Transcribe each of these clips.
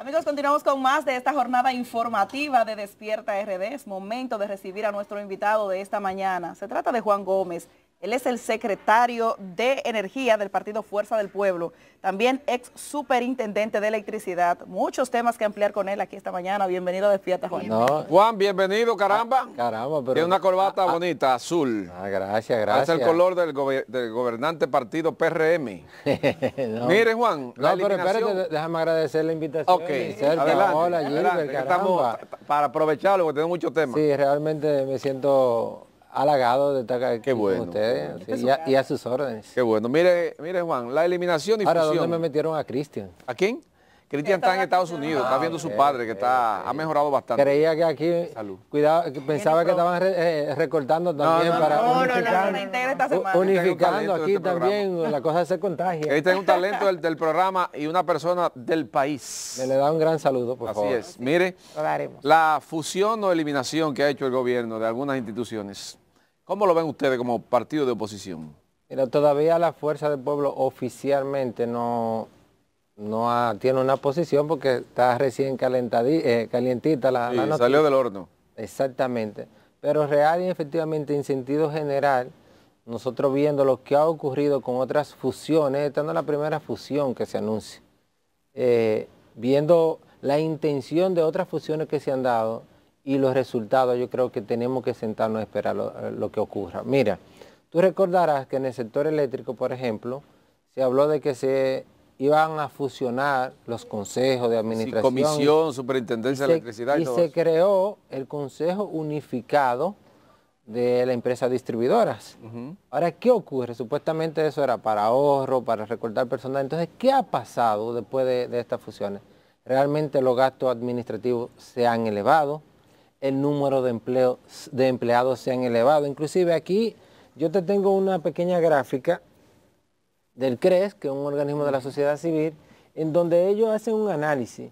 Amigos, continuamos con más de esta jornada informativa de Despierta RD. Es momento de recibir a nuestro invitado de esta mañana. Se trata de Juan Gómez, él es el secretario de Energía del Partido Fuerza del Pueblo, también ex superintendente de electricidad. Muchos temas que ampliar con él aquí esta mañana. Bienvenido a Despierta, Juan. Juan, bienvenido, caramba. Ah, caramba, pero... Tiene una corbata ah, ah. bonita, azul. Ah, gracias, gracias. Es el color del, gobernante partido PRM. Mire, Juan, No, pero espérate, déjame agradecer la invitación. Ok, hola, Estamos para aprovecharlo, porque tenemos muchos temas. Sí, realmente me siento halagado de estar aquí bueno, con ustedes y, a, sus órdenes. Qué bueno. Mire, mire Juan, la eliminación y Ahora, ¿dónde me metieron a Cristian? ¿A quién? Cristian está en Estados Unidos, está viendo su padre que está ha mejorado bastante. Creía que aquí Cuidado, pensaba que estaban recortando también para no, unificando, unificando aquí también, la cosa se contagia. Este es un talento del, programa y una persona del país. Me le da un gran saludo, por favor. Así es. Mire, la fusión o eliminación que ha hecho el gobierno de algunas instituciones, ¿cómo lo ven ustedes como partido de oposición? pero todavía la Fuerza del Pueblo oficialmente no no tiene una posición porque está recién eh, calientita la, salió del horno. Exactamente. Pero real y efectivamente en sentido general, nosotros viendo lo que ha ocurrido con otras fusiones, esta no la primera fusión que se anuncia, eh, viendo la intención de otras fusiones que se han dado y los resultados, yo creo que tenemos que sentarnos a esperar lo que ocurra. Mira, tú recordarás que en el sector eléctrico, por ejemplo, se habló de que se iban a fusionar los consejos de administración. comisión, superintendencia de electricidad y, se creó el Consejo Unificado de la empresa distribuidoras. Ahora, ¿qué ocurre? Supuestamente eso era para ahorro, para recortar personal. Entonces, ¿qué ha pasado después de, estas fusiones? Realmente los gastos administrativos se han elevado, el número de, de empleados se han elevado. Inclusive aquí yo te tengo una pequeña gráfica del CRES, que es un organismo de la sociedad civil, en donde ellos hacen un análisis.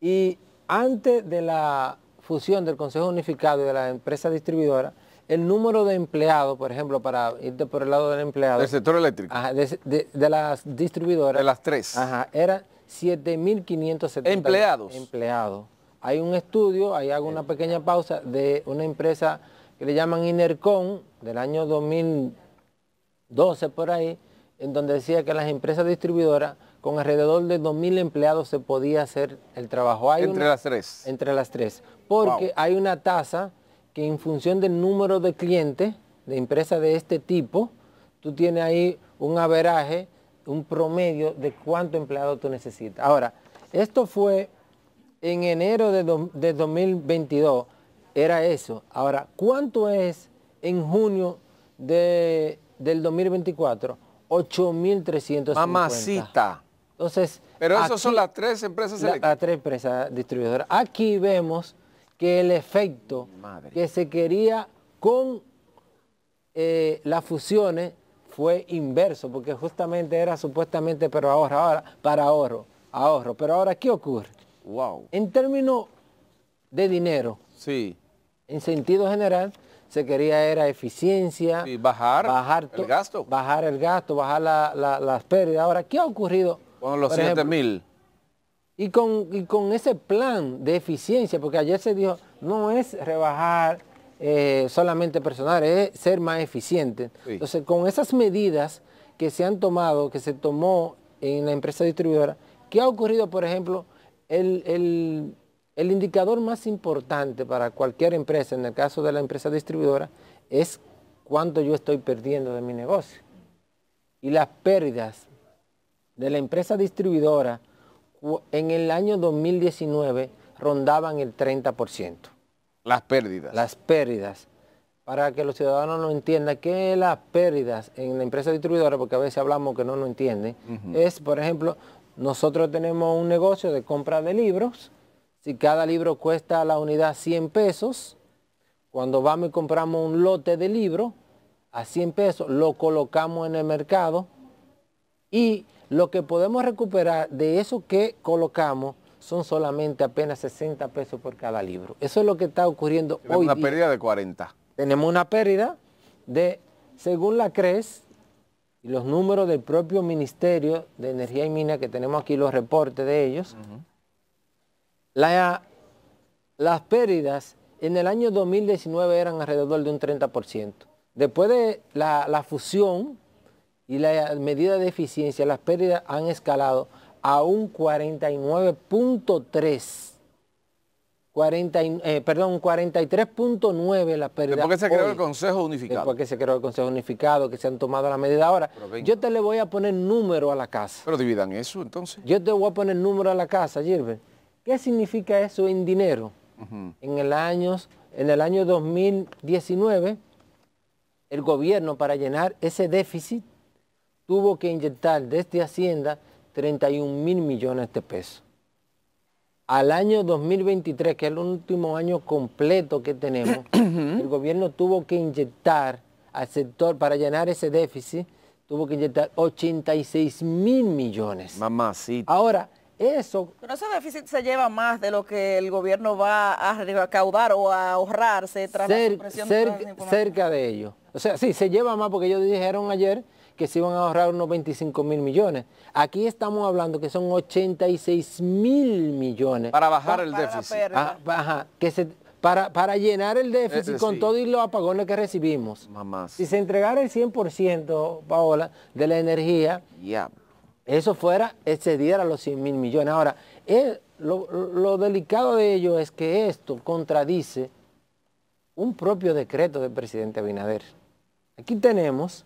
Y antes de la fusión del Consejo Unificado y de la empresa distribuidora, el número de empleados, por ejemplo, para irte por el lado del empleado. Del sector eléctrico. de, las distribuidoras. De las tres. Ajá, era 7.570. Empleados. Empleados. Hay un estudio, ahí hago una eh. pequeña pausa, de una empresa que le llaman Inercon, del año 2012 por ahí, en donde decía que las empresas distribuidoras con alrededor de 2.000 empleados se podía hacer el trabajo. entre las tres. Entre las tres. Porque hay una tasa que en función del número de clientes de empresas de este tipo, tú tienes ahí un averaje, un promedio de cuánto empleado tú necesitas. Ahora, esto fue en enero de, 2022, era eso. Ahora, ¿cuánto es en junio de, del 2024? 8.350. Mamacita. Entonces, Pero esas son las tres empresas Las tres empresas distribuidoras. Aquí vemos que el efecto que se quería con eh, las fusiones fue inverso, porque justamente era supuestamente pero ahorro, ahora para ahorro, ahorro. Pero ahora, ¿qué ocurre? En términos de dinero, sí. en sentido general, se quería era eficiencia, bajar, el gasto, bajar el gasto, bajar las pérdidas. Ahora, ¿qué ha ocurrido? Con los 7 mil. Y con, ese plan de eficiencia, porque ayer se dijo, no es rebajar eh, solamente personal, es ser más eficiente. Entonces, con esas medidas que se han tomado, que se tomó en la empresa distribuidora, ¿qué ha ocurrido, por ejemplo, el el indicador más importante para cualquier empresa, en el caso de la empresa distribuidora, es cuánto yo estoy perdiendo de mi negocio. Y las pérdidas de la empresa distribuidora en el año 2019 rondaban el 30%. Las pérdidas. Las pérdidas. Para que los ciudadanos no entiendan qué es las pérdidas en la empresa distribuidora, porque a veces hablamos que no lo entienden, es, por ejemplo, nosotros tenemos un negocio de compra de libros, si cada libro cuesta a la unidad 100 pesos, cuando vamos y compramos un lote de libros a 100 pesos, lo colocamos en el mercado y lo que podemos recuperar de eso que colocamos son solamente apenas 60 pesos por cada libro. Eso es lo que está ocurriendo hoy. una pérdida de 40. Tenemos una pérdida de, según la CRES, y los números del propio Ministerio de Energía y Minas, que tenemos aquí los reportes de ellos, las pérdidas en el año 2019 eran alrededor de un 30%. Después de la, fusión y la medida de eficiencia, las pérdidas han escalado a un 49.3%. 40, eh, perdón, 43.9 las pérdida. por qué se creó el Consejo Unificado. Después que se creó el Consejo Unificado, que se han tomado la medida. Ahora, yo te le voy a poner número a la casa. Pero dividan eso entonces. Yo te voy a poner número a la casa, Gilbert. ¿Qué significa eso en dinero? en, el año, en el año 2019, el gobierno para llenar ese déficit tuvo que inyectar desde Hacienda 31 mil millones de pesos. Al año 2023, que es el último año completo que tenemos, el gobierno tuvo que inyectar al sector para llenar ese déficit, tuvo que inyectar 86 mil millones. Mamacita. Ahora, eso. Pero ese déficit se lleva más de lo que el gobierno va a recaudar o a ahorrarse tras la de Cerca de ello. O sea, sí, se lleva más porque ellos dijeron ayer que se iban a ahorrar unos 25 mil millones. Aquí estamos hablando que son 86 mil millones. Para bajar el déficit. Ah, que se, para, para, llenar el déficit con todos los apagones que recibimos. Si se entregara el 100%, Paola, de la energía, eso fuera, excediera los 100 mil millones. Ahora, lo, delicado de ello es que esto contradice un propio decreto del presidente Abinader. Aquí tenemos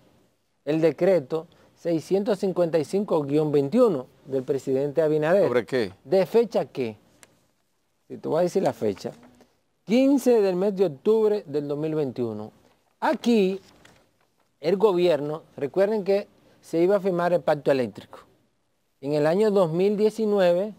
el decreto 655-21 del presidente Abinader. ¿Sobre qué? ¿De fecha qué? Si te voy a decir la fecha. 15 del mes de octubre del 2021. Aquí el gobierno, recuerden que se iba a firmar el pacto eléctrico. En el año 2019,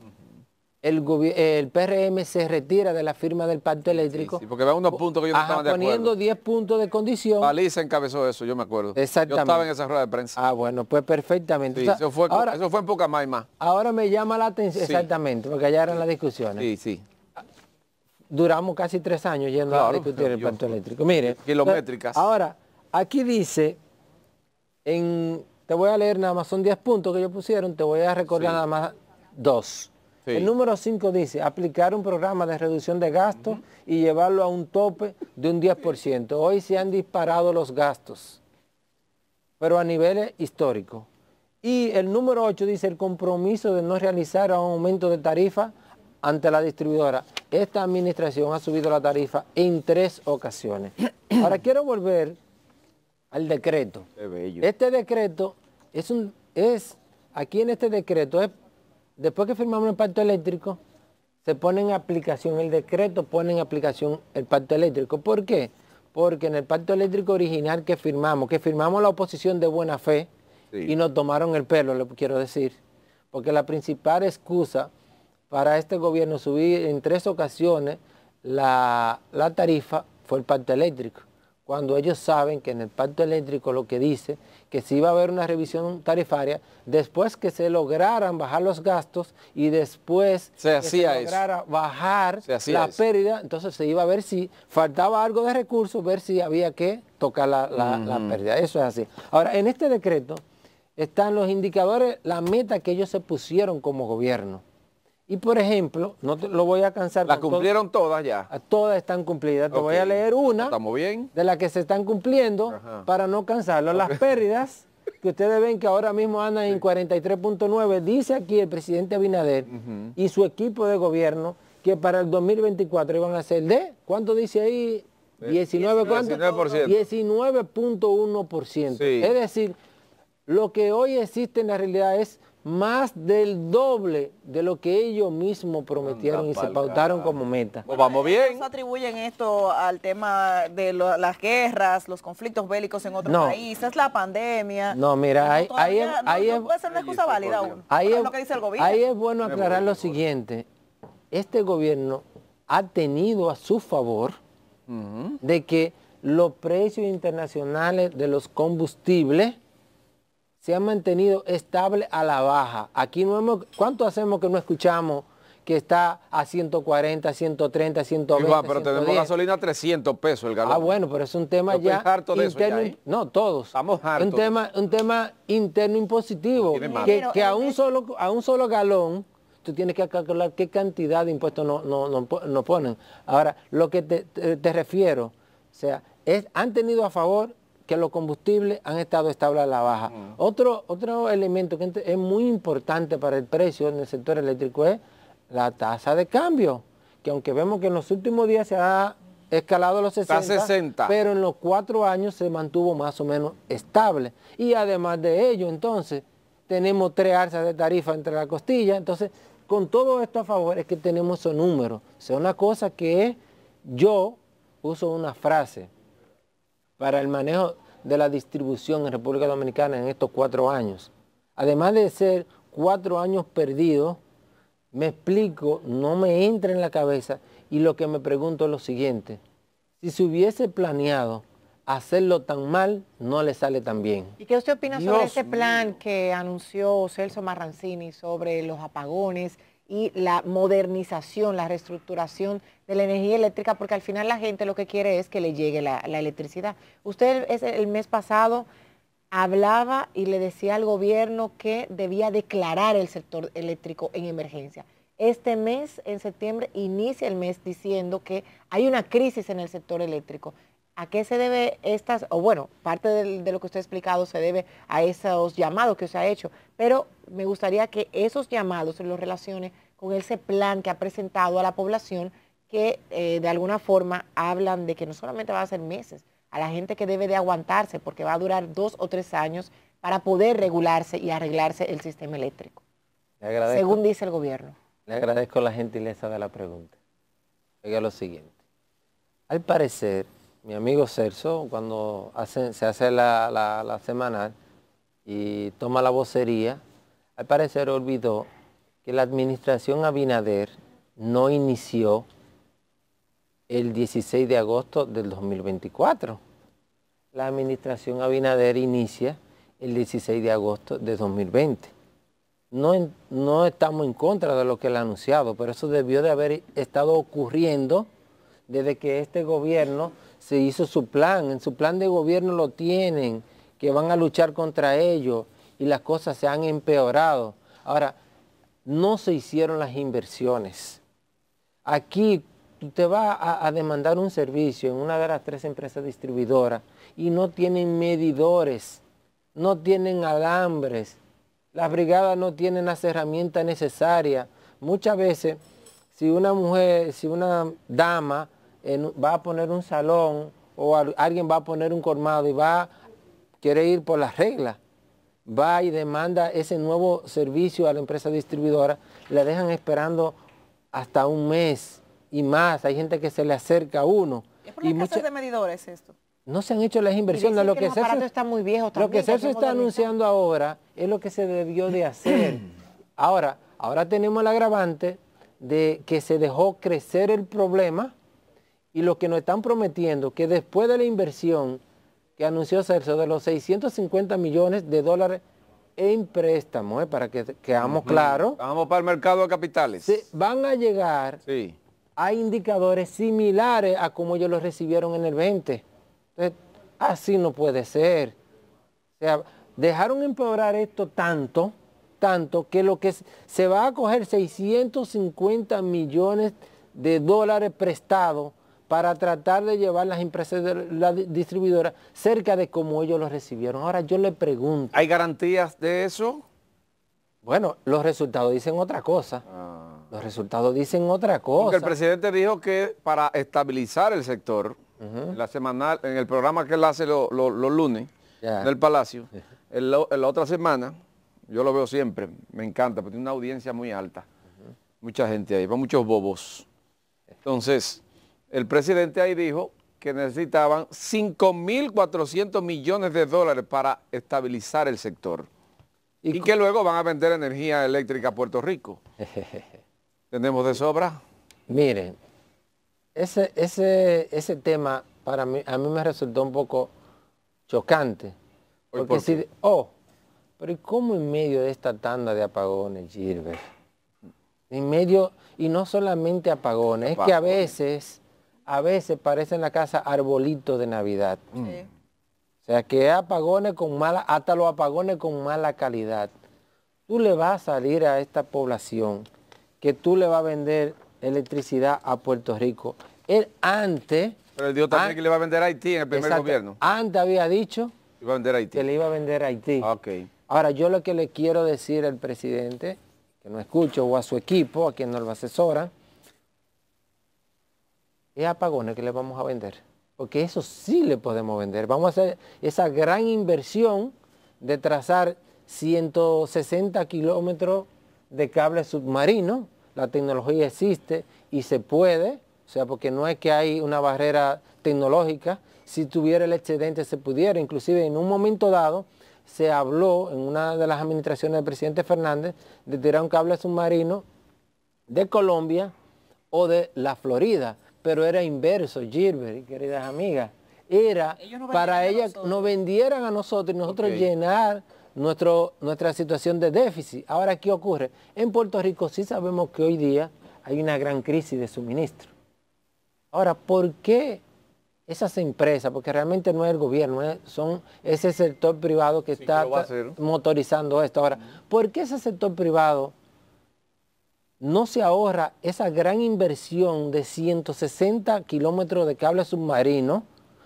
el, PRM se retira de la firma del pacto eléctrico. Sí, porque va unos puntos que yo no estaba de acuerdo. poniendo 10 puntos de condición. Paliza encabezó eso, yo me acuerdo. Yo estaba en esa rueda de prensa. Ah, bueno, pues perfectamente. eso, fue, fue en poca más más. Ahora me llama la atención, exactamente, porque allá eran las discusiones. Sí, sí. Duramos casi tres años yendo a discutir el pacto eléctrico. Mire. Kilométricas. Ahora, aquí dice, en te voy a leer nada más, son 10 puntos que yo pusieron, te voy a recordar nada más dos. El número 5 dice, aplicar un programa de reducción de gastos y llevarlo a un tope de un 10%. Hoy se han disparado los gastos, pero a niveles históricos. Y el número 8 dice, el compromiso de no realizar un aumento de tarifa ante la distribuidora. Esta administración ha subido la tarifa en tres ocasiones. Ahora quiero volver al decreto. Este decreto es un, es, aquí en este decreto, es, después que firmamos el pacto eléctrico, se pone en aplicación el decreto, pone en aplicación el pacto eléctrico. ¿Por qué? Porque en el pacto eléctrico original que firmamos, que firmamos la oposición de buena fe y nos tomaron el pelo, lo quiero decir. Porque la principal excusa para este gobierno subir en tres ocasiones la tarifa fue el pacto eléctrico cuando ellos saben que en el pacto eléctrico lo que dice que si iba a haber una revisión tarifaria después que se lograran bajar los gastos y después se que se lograra bajar la pérdida, entonces se iba a ver si faltaba algo de recursos, ver si había que tocar la pérdida. Eso es así. Ahora, en este decreto están los indicadores, la meta que ellos se pusieron como gobierno. Y por ejemplo, no lo voy a cansar. ¿Las cumplieron todas ya? Ah, todas están cumplidas. Te voy a leer una Estamos bien. de las que se están cumpliendo para no cansarlo. Las pérdidas que ustedes ven que ahora mismo andan en 43.9, dice aquí el presidente Abinader y su equipo de gobierno que para el 2024 iban a ser de, ¿cuánto dice ahí? 19, 19.1%. Es decir, lo que hoy existe en la realidad es más del doble de lo que ellos mismos prometieron y se pautaron como meta. Pues vamos bien. se atribuyen esto al tema de las guerras, los conflictos bélicos en otros países, la pandemia. No, mira, ahí, es, bueno aclarar lo siguiente. Este gobierno ha tenido a su favor de que los precios internacionales de los combustibles se ha mantenido estable a la baja. Aquí no hemos, ¿cuánto hacemos que no escuchamos que está a 140, 130, 120? pero tenemos gasolina a 300 pesos el ah, galón. Ah, bueno, pero es un tema ya harto de ¿eh? no todos. Estamos hartos. Un tema, un tema interno impositivo que, a un solo a un solo galón tú tienes que calcular qué cantidad de impuestos nos no, no, ponen. Ahora, lo que te, refiero, o sea, es, han tenido a favor que los combustibles han estado estables a la baja. Mm. Otro, otro elemento que es muy importante para el precio en el sector eléctrico es la tasa de cambio, que aunque vemos que en los últimos días se ha escalado a los 60, pero en los cuatro años se mantuvo más o menos estable. Y además de ello, entonces, tenemos tres alzas de tarifa entre la costilla. Entonces, con todo esto a favor es que tenemos esos números. O sea, una cosa que yo uso una frase, para el manejo de la distribución en República Dominicana en estos cuatro años. Además de ser cuatro años perdidos, me explico, no me entra en la cabeza y lo que me pregunto es lo siguiente, si se hubiese planeado hacerlo tan mal, no le sale tan bien. ¿Y qué usted opina sobre ese plan que anunció Celso Marrancini sobre los apagones y la modernización, la reestructuración de la energía eléctrica, porque al final la gente lo que quiere es que le llegue la, electricidad. Usted el mes pasado hablaba y le decía al gobierno que debía declarar el sector eléctrico en emergencia. Este mes, en septiembre, inicia el mes diciendo que hay una crisis en el sector eléctrico. ¿A qué se debe estas, o bueno, parte de, lo que usted ha explicado se debe a esos llamados que se ha hecho, pero me gustaría que esos llamados se los relacione con ese plan que ha presentado a la población que eh, de alguna forma hablan de que no solamente va a ser meses, a la gente que debe de aguantarse porque va a durar dos o tres años para poder regularse y arreglarse el sistema eléctrico, según dice el gobierno. Le agradezco la gentileza de la pregunta. Oiga lo siguiente. Al parecer, mi amigo Cerso cuando hace, se hace la, la semanal y toma la vocería, al parecer olvidó que la administración Abinader no inició el 16 de agosto del 2024. La administración Abinader inicia el 16 de agosto de 2020. No, no estamos en contra de lo que él ha anunciado, pero eso debió de haber estado ocurriendo desde que este gobierno se hizo su plan. En su plan de gobierno lo tienen, que van a luchar contra ellos y las cosas se han empeorado. Ahora, no se hicieron las inversiones. Aquí tú te vas a, demandar un servicio en una de las tres empresas distribuidoras y no tienen medidores, no tienen alambres, las brigadas no tienen las herramientas necesarias. Muchas veces, si una mujer, si una dama va a poner un salón o alguien va a poner un colmado y va quiere ir por las reglas, va y demanda ese nuevo servicio a la empresa distribuidora, la dejan esperando hasta un mes y más, hay gente que se le acerca a uno. y muchos de medidores esto? No se han hecho las inversiones. Lo que, se está que, está anunciando ahora es lo que se debió de hacer. ahora, ahora tenemos el agravante de que se dejó crecer el problema y lo que nos están prometiendo que después de la inversión que anunció CERSO de los 650 millones de dólares en préstamo, eh, para que quedamos claros. Vamos para el mercado de capitales. van a llegar sí hay indicadores similares a como ellos los recibieron en el 20. así no puede ser. O sea, dejaron empeorar esto tanto, tanto, que lo que se va a coger 650 millones de dólares prestados para tratar de llevar las empresas de la distribuidora cerca de como ellos los recibieron. Ahora yo le pregunto. ¿Hay garantías de eso? Bueno, los resultados dicen otra cosa. Ah. Los resultados dicen otra cosa. Porque el presidente dijo que para estabilizar el sector, la semanal, en el programa que él hace los lunes en el Palacio, en, la otra semana, yo lo veo siempre, me encanta, porque tiene una audiencia muy alta. Mucha gente ahí, van muchos bobos. Entonces, el presidente ahí dijo que necesitaban 5.400 millones de dólares para estabilizar el sector. Y, y que luego van a vender energía eléctrica a Puerto Rico. ¿Tenemos de sobra? Miren, ese, ese, tema para mí, a mí me resultó un poco chocante. Porque si, oh, pero ¿y cómo en medio de esta tanda de apagones, Gilbert? En medio, y no solamente apagones, es que a veces, a veces parece en la casa arbolito de Navidad. Mm. O sea, que apagones con mala, hasta los apagones con mala calidad. Tú le vas a salir a esta población que tú le vas a vender electricidad a Puerto Rico. Él antes... Pero él dijo también que le va a vender a Haití en el primer gobierno. Antes había dicho vender Haití. que le iba a vender a Haití. Ahora, yo lo que le quiero decir al presidente, que no escucho, o a su equipo, a quien nos lo asesora, es apagones que le vamos a vender. Porque eso sí le podemos vender. Vamos a hacer esa gran inversión de trazar 160 kilómetros de cable submarino la tecnología existe y se puede, o sea, porque no es que hay una barrera tecnológica, si tuviera el excedente se pudiera, inclusive en un momento dado se habló en una de las administraciones del presidente Fernández de tirar un cable submarino de Colombia o de la Florida, pero era inverso, Gilbert, queridas amigas, era para ellas no vendieran a nosotros y nosotros llenar nuestra situación de déficit. Ahora, ¿qué ocurre? En Puerto Rico sí sabemos que hoy día hay una gran crisis de suministro. Ahora, ¿por qué esas empresas? Porque realmente no es el gobierno, eh, son ese sector privado que está motorizando esto. Ahora, ¿por qué ese sector privado no se ahorra esa gran inversión de 160 kilómetros de cable submarino?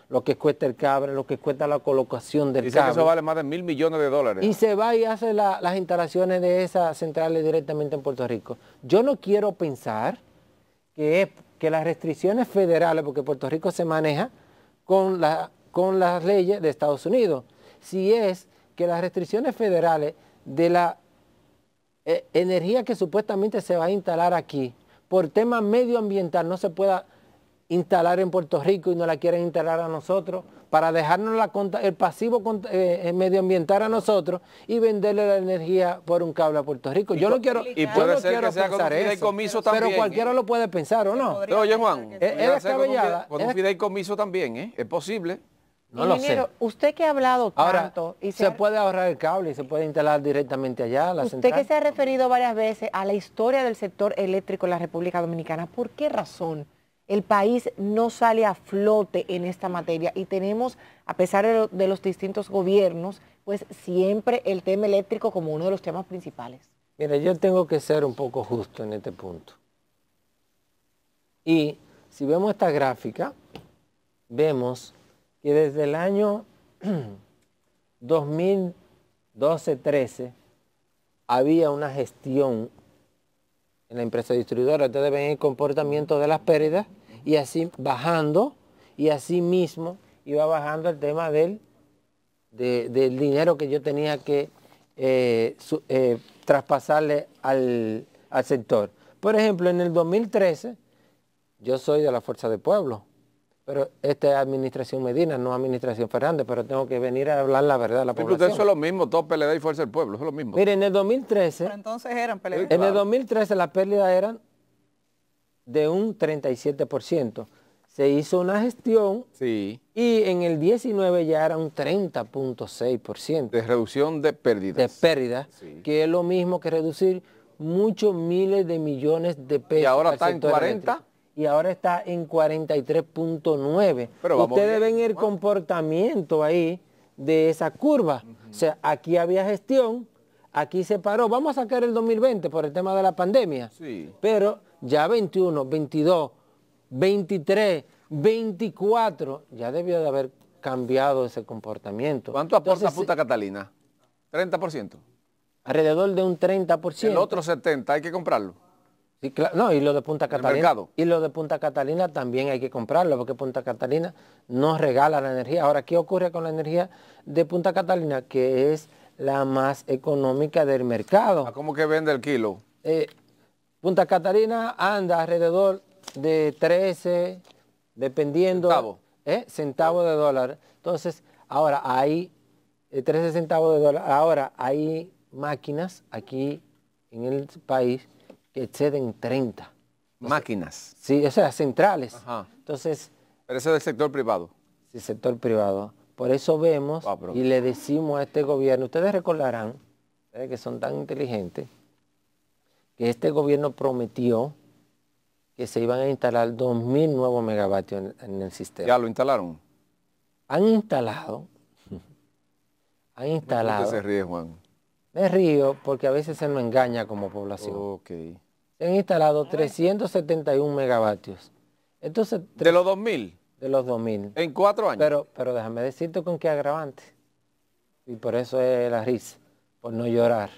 lo que cuesta el cable, lo que cuesta la colocación del Dice Que eso vale más de mil millones de dólares. Y se va y hace las instalaciones de esas centrales directamente en Puerto Rico. Yo no quiero pensar que, que las restricciones federales, porque Puerto Rico se maneja con, con las leyes de Estados Unidos, si es que las restricciones federales de la eh, energía que supuestamente se va a instalar aquí, por tema medioambiental no se pueda instalar en Puerto Rico y no la quieren instalar a nosotros, para dejarnos la, el pasivo eh, eh, medioambiental a nosotros y venderle la energía por un cable a Puerto Rico. Yo no quiero, y puede ser que sea con eso, pero cualquiera ¿eh? lo puede pensar o no. Pero, oye Juan, es, Con un fideicomiso también, ¿eh? es posible. No lo sé. usted que ha hablado tanto... se, puede ahorrar el cable y se puede instalar directamente allá, la Usted que se ha referido varias veces a la historia del sector eléctrico en la República Dominicana, ¿por qué razón? el país no sale a flote en esta materia y tenemos, a pesar de, los distintos gobiernos, pues siempre el tema eléctrico como uno de los temas principales. Mira, yo tengo que ser un poco justo en este punto. Y si vemos esta gráfica, vemos que desde el año 2012-13 había una gestión en la empresa distribuidora. Ustedes ven el comportamiento de las pérdidas y así bajando, y así mismo iba bajando el tema del, del dinero que yo tenía que eh, eh, traspasarle al, sector. Por ejemplo, en el 2013, yo soy de la Fuerza de Pueblo, pero esta es administración Medina, no administración Fernández, pero tengo que venir a hablar la verdad la población. Pero eso es lo mismo, todo PLD y Fuerza del Pueblo, es lo mismo. Mire, en el 2013... entonces eran En el 2013 las pérdidas eran de un 37%. Se hizo una gestión sí. y en el 19 ya era un 30.6%. De reducción de pérdidas. De pérdidas, que es lo mismo que reducir muchos miles de millones de pesos. Y ahora está en 40. Y ahora está en 43.9. Ustedes ven el comportamiento ahí de esa curva. O sea, aquí había gestión, aquí se paró. Vamos a sacar el 2020 por el tema de la pandemia. Sí. Pero ya 21, 22, 23, 24, ya debió de haber cambiado ese comportamiento. ¿Cuánto aporta Punta Catalina? ¿30%? Alrededor de un 30%. El otro 70% hay que comprarlo. no, y lo de Punta Catalina. Y lo de Punta Catalina también hay que comprarlo, porque Punta Catalina nos regala la energía. Ahora, ¿qué ocurre con la energía de Punta Catalina? Que es la más económica del mercado. Ah, ¿Cómo que vende el kilo? Eh, Punta Catalina anda alrededor de 13, dependiendo... Centavo. ¿eh? Centavo de dólar. Entonces, ahora hay, 13 eh, centavos de dólar. Ahora hay máquinas aquí en el país que exceden 30. máquinas. Sí, o sea, centrales. Entonces... Pero eso es del sector privado. Sí, sector privado. Por eso vemos y le decimos a este gobierno, ustedes recordarán, que son tan inteligentes, que este gobierno prometió que se iban a instalar 2.000 nuevos megavatios en, el sistema. ¿Ya lo instalaron? Han instalado. Han instalado. ¿Por qué se ríe, Juan? Me río porque a veces se nos engaña como población. Ok. Se han instalado 371 megavatios. Entonces, ¿De los 2.000? De los 2.000. ¿En cuatro años? Pero, pero déjame decirte con qué agravante. Y por eso es la risa, por no llorar.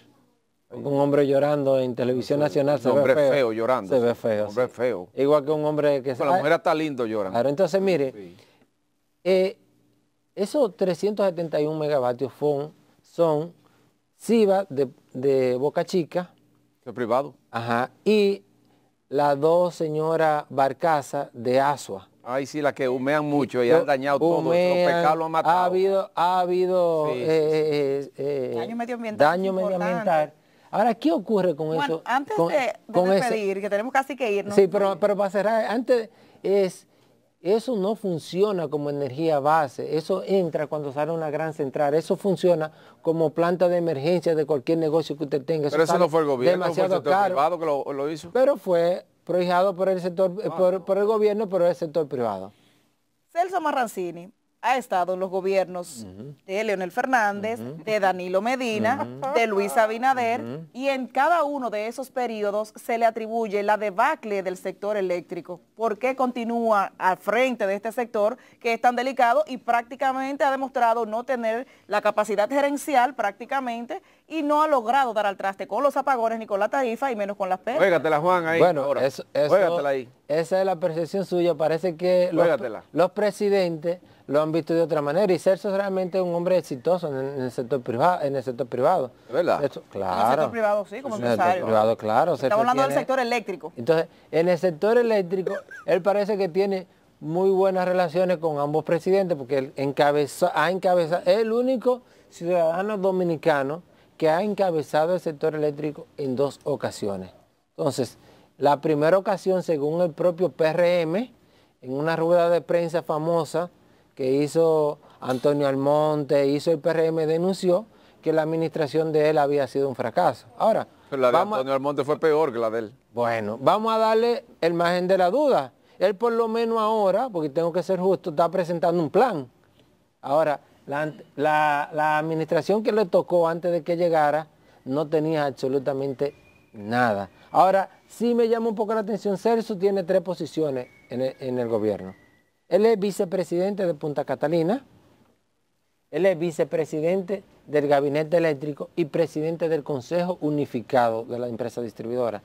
Un hombre llorando en televisión nacional un hombre feo, llorando. Se ve feo. hombre feo. Igual que un hombre que se... La mujer está lindo llorando. Claro, entonces mire, eh, esos 371 megavatios son, son SIVA de, Boca Chica. El privado. Ajá. Y las dos señoras Barcaza de Asua. Ay, sí, las que humean mucho y, han dañado todo, los pecados matado. Ha habido, ha habido eh, eh, Daño medioambiental Ahora, ¿qué ocurre con eso? Antes de, que tenemos casi que irnos. Sí, pero, eh. pero para cerrar, antes es, eso no funciona como energía base, eso entra cuando sale una gran central, eso funciona como planta de emergencia de cualquier negocio que usted tenga. pero eso no fue el gobierno, fue sector privado que lo, hizo. Pero fue prohijado por el sector, eh, por, el gobierno, pero el sector privado. Celso Marrancini, ha estado en los gobiernos de Leonel Fernández, de Danilo Medina, de Luis Abinader, y en cada uno de esos periodos se le atribuye la debacle del sector eléctrico. ¿Por qué continúa al frente de este sector que es tan delicado y prácticamente ha demostrado no tener la capacidad gerencial prácticamente y no ha logrado dar al traste con los apagones ni con la tarifa y menos con las pérdidas? Juan, ahí. Bueno, Esa es la percepción suya. Parece que los presidentes lo han visto de otra manera y Celso es realmente un hombre exitoso en, el sector privado en el sector privado verdad claro en el sector privado sí como en el claro estamos hablando del sector eléctrico entonces en el sector eléctrico él parece que tiene muy buenas relaciones con ambos presidentes porque él encabeza, ha encabezado es el único ciudadano dominicano que ha encabezado el sector eléctrico en dos ocasiones entonces la primera ocasión según el propio PRM en una rueda de prensa famosa que hizo Antonio Almonte, hizo el PRM, denunció que la administración de él había sido un fracaso. Ahora, Pero la de Antonio Almonte fue peor que la de él. Bueno, vamos a darle el margen de la duda. Él por lo menos ahora, porque tengo que ser justo, está presentando un plan. Ahora, la, administración que le tocó antes de que llegara no tenía absolutamente nada. Ahora, sí me llama un poco la atención, Celso tiene tres posiciones en el gobierno. Él es vicepresidente de Punta Catalina, él es vicepresidente del Gabinete Eléctrico y presidente del Consejo Unificado de la empresa distribuidora.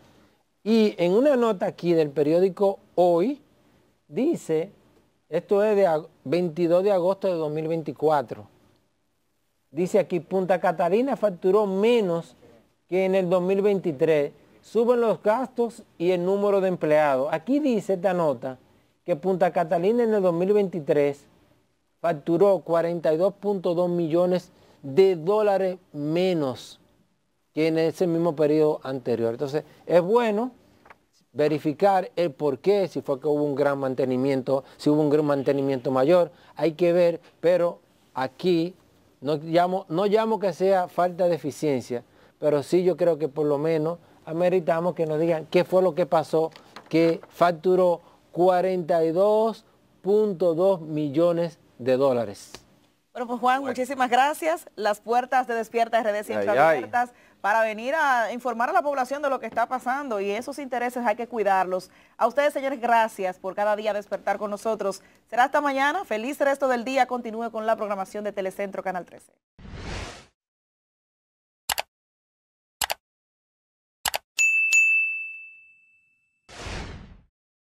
Y en una nota aquí del periódico Hoy, dice, esto es de 22 de agosto de 2024, dice aquí, Punta Catalina facturó menos que en el 2023, suben los gastos y el número de empleados. Aquí dice esta nota que Punta Catalina en el 2023 facturó 42.2 millones de dólares menos que en ese mismo periodo anterior. Entonces, es bueno verificar el por qué, si fue que hubo un gran mantenimiento, si hubo un gran mantenimiento mayor, hay que ver, pero aquí no llamo, no llamo que sea falta de eficiencia, pero sí yo creo que por lo menos ameritamos que nos digan qué fue lo que pasó, que facturó 42.2 millones de dólares. Bueno, pues Juan, muchísimas gracias. Las puertas de Despierta RD siempre abiertas para venir a informar a la población de lo que está pasando y esos intereses hay que cuidarlos. A ustedes, señores, gracias por cada día despertar con nosotros. Será hasta mañana. Feliz resto del día. Continúe con la programación de Telecentro Canal 13.